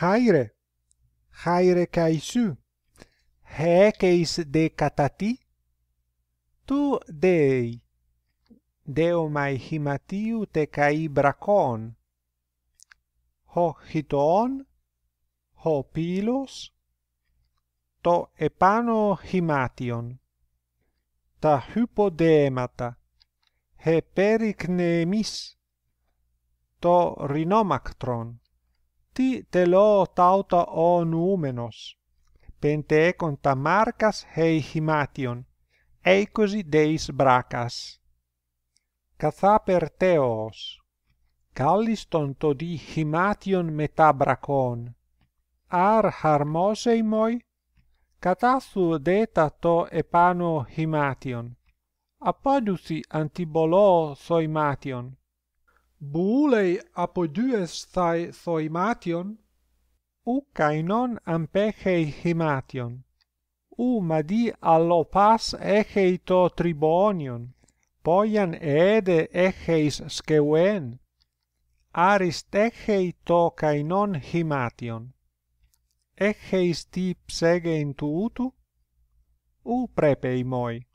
haire haire kai su he keis de katati tu dei deo mai himatiu te kai brakon ho hiton ho pilos to epano himation ta hypodemata he perikne to rinomaktron ti te lo tauta o numenos pente con ta marcas he himation e così deis bracas caza per teos calliston to di himation metabracon ar harmosei moi catasu deta to e pano himation apodusi antibolo soimation Buulei apodues thai thoimation? U kainon ampechei himation. U madi allopas echei to tribonion. Poian eede echeis skeuen. Aristechei to kainon himation. Echeis ti psegein tuutu? U prepei moi.